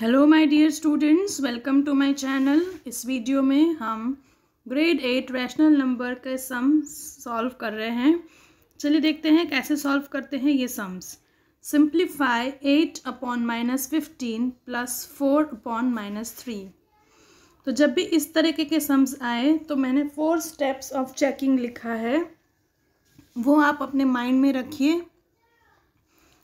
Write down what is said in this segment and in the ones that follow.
hello my dear students welcome to my channel इस video में हम ग्रेड एट रैशनल नंबर के sum solve कर रहे हैं चलिए देखते हैं कैसे सॉल्व करते हैं ये sums simplify eight upon minus fifteen plus four upon minus three तो जब भी इस तरीके के सम्स आए तो मैंने फोर स्टेप्स ऑफ चेकिंग लिखा है वो आप अपने माइंड में रखिए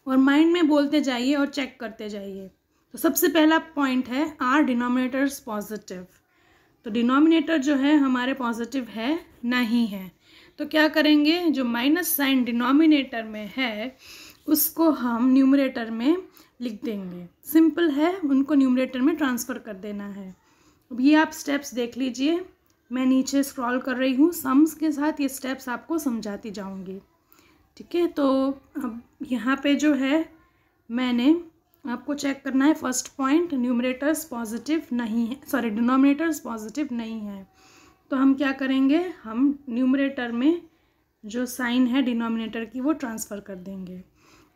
और माइंड में बोलते जाइए और चेक करते जाइए तो सबसे पहला पॉइंट है आर डिनोमिनेटर्स पॉजिटिव तो डिनोमिनेटर जो है हमारे पॉजिटिव है नहीं है तो क्या करेंगे जो माइनस साइन डिनोमिनेटर में है उसको हम न्यूमरेटर में लिख देंगे सिंपल है उनको न्यूमरेटर में ट्रांसफ़र कर देना है अब ये आप स्टेप्स देख लीजिए मैं नीचे स्क्रॉल कर रही हूँ सम्स के साथ ये स्टेप्स आपको समझाती जाऊँगी ठीक है तो अब यहाँ पे जो है मैंने आपको चेक करना है फर्स्ट पॉइंट न्यूमरेटर्स पॉजिटिव नहीं है सॉरी डिनोमिनेटर्स पॉजिटिव नहीं है तो हम क्या करेंगे हम न्यूमरेटर में जो साइन है डिनोमिनेटर की वो ट्रांसफ़र कर देंगे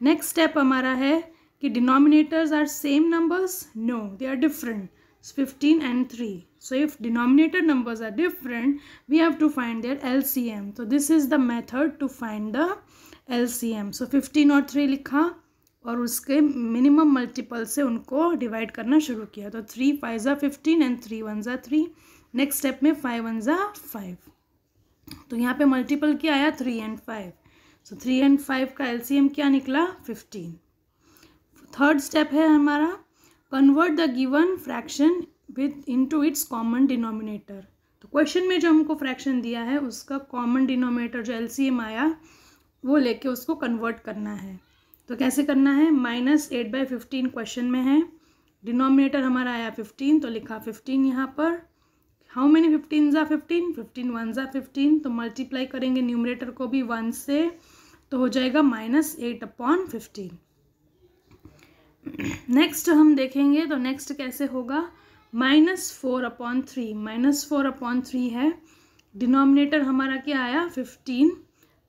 नेक्स्ट स्टेप हमारा है कि denominators are same numbers no they are different fifteen and three so if denominator numbers are different we have to find their L तो this is the method to find the L so fifteen और three लिखा और उसके minimum multiple से उनको divide करना शुरू किया तो थ्री फाइव ज़ा फिफ्टीन एंड थ्री वन ज़ा थ्री नेक्स्ट स्टेप में फाइव वन ज़ा फाइव तो यहाँ पे मल्टीपल क्या आया three and five so three and five का एलसीएम क्या निकला फिफ्टीन थर्ड स्टेप है हमारा convert the given fraction with to its common denominator तो क्वेश्चन में जो हमको फ्रैक्शन दिया है उसका कॉमन डिनोमिनेटर जो एलसीएम आया वो लेके उसको कन्वर्ट करना है तो कैसे करना है minus eight by fifteen question में है डिनोमिनेटर हमारा आया फिफ्टीन तो लिखा फिफ्टीन यहाँ पर हाउ मैनी फिफ्टीन ज़ा फिफ्टीन फिफ्टीन वन ज़ा फिफ्टीन तो मल्टीप्लाई करेंगे न्यूमरेटर को भी वन से तो हो जाएगा minus eight upon fifteen next हम देखेंगे तो नेक्स्ट कैसे होगा minus four upon three minus four upon three है डिनोमिनेटर हमारा क्या आया फिफ्टीन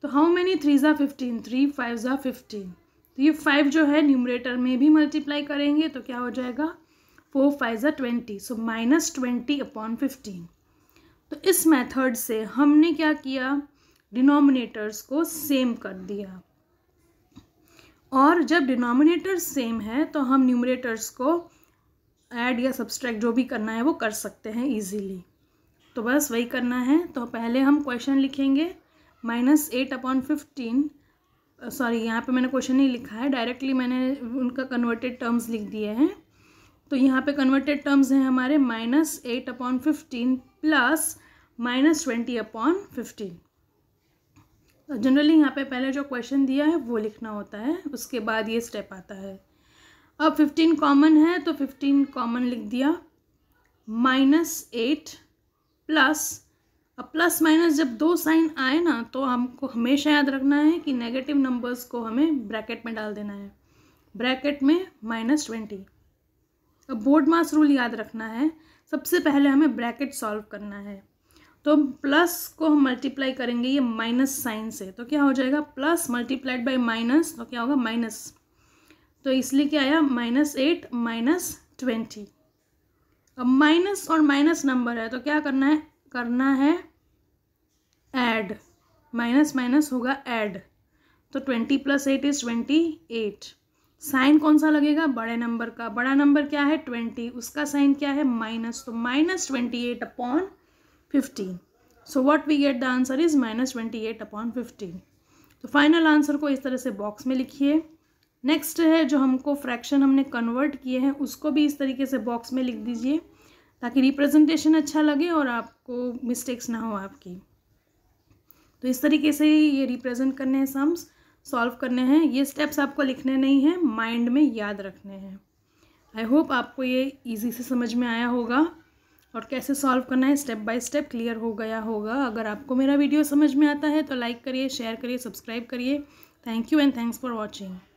तो हाउ मैनी थ्री ज़ा फिफ्टीन थ्री फाइव ज़ा फिफ्टीन तो ये फाइव जो है न्यूमरेटर में भी मल्टीप्लाई करेंगे तो क्या हो जाएगा फोर फाइव ज़ा twenty so minus twenty upon fifteen तो इस मेथड से हमने क्या किया डिनोमिनेटर्स को सेम कर दिया और जब डिनोमिनेटर सेम है तो हम न्यूमरेटर्स को ऐड या सब्सट्रैक्ट जो भी करना है वो कर सकते हैं इजीली तो बस वही करना है तो पहले हम क्वेश्चन लिखेंगे minus eight upon fifteen sorry यहाँ पे मैंने क्वेश्चन नहीं लिखा है डायरेक्टली मैंने उनका कन्वर्टेड टर्म्स लिख दिए हैं तो यहाँ पे कन्वर्टेड टर्म्स हैं हमारे minus eight upon fifteen plus minus twenty upon fifteen generally यहाँ पे पहले जो क्वेश्चन दिया है वो लिखना होता है उसके बाद ये स्टेप आता है अब फिफ्टीन कॉमन है तो फिफ्टीन कॉमन लिख दिया माइनस एट प्लस अब प्लस माइनस जब दो साइन आए ना तो हमको हमेशा याद रखना है कि नेगेटिव नंबर्स को हमें ब्रैकेट में डाल देना है ब्रैकेट में माइनस ट्वेंटी अब बोर्ड मास रूल याद रखना है सबसे पहले हमें ब्रैकेट सॉल्व करना है तो प्लस को हम मल्टीप्लाई करेंगे ये माइनस साइन से तो क्या हो जाएगा प्लस मल्टीप्लाइड बाई माइनस तो क्या होगा माइनस तो इसलिए क्या आया माइनस एट माइनस ट्वेंटी अब माइनस और माइनस नंबर है तो क्या करना है करना है ऐड माइनस माइनस होगा ऐड तो twenty plus eight is twenty eight sign कौन सा लगेगा बड़े नंबर का बड़ा नंबर क्या है ट्वेंटी उसका साइन क्या है माइनस तो minus twenty eight upon fifteen so what we get the answer is minus twenty eight upon fifteen तो फाइनल आंसर को इस तरह से बॉक्स में लिखिए नेक्स्ट है जो हमको फ्रैक्शन हमने कन्वर्ट किए हैं उसको भी इस तरीके से बॉक्स में लिख दीजिए ताकि रिप्रेजेंटेशन अच्छा लगे और आपको मिस्टेक्स ना हो आपकी तो इस तरीके से ये रिप्रेजेंट करने हैं सम्स सॉल्व करने हैं ये स्टेप्स आपको लिखने नहीं हैं माइंड में याद रखने हैं आई होप आपको ये ईजी से समझ में आया होगा और कैसे सॉल्व करना है स्टेप बाय स्टेप क्लियर हो गया होगा अगर आपको मेरा वीडियो समझ में आता है तो लाइक करिए शेयर करिए सब्सक्राइब करिए thank you and thanks for watching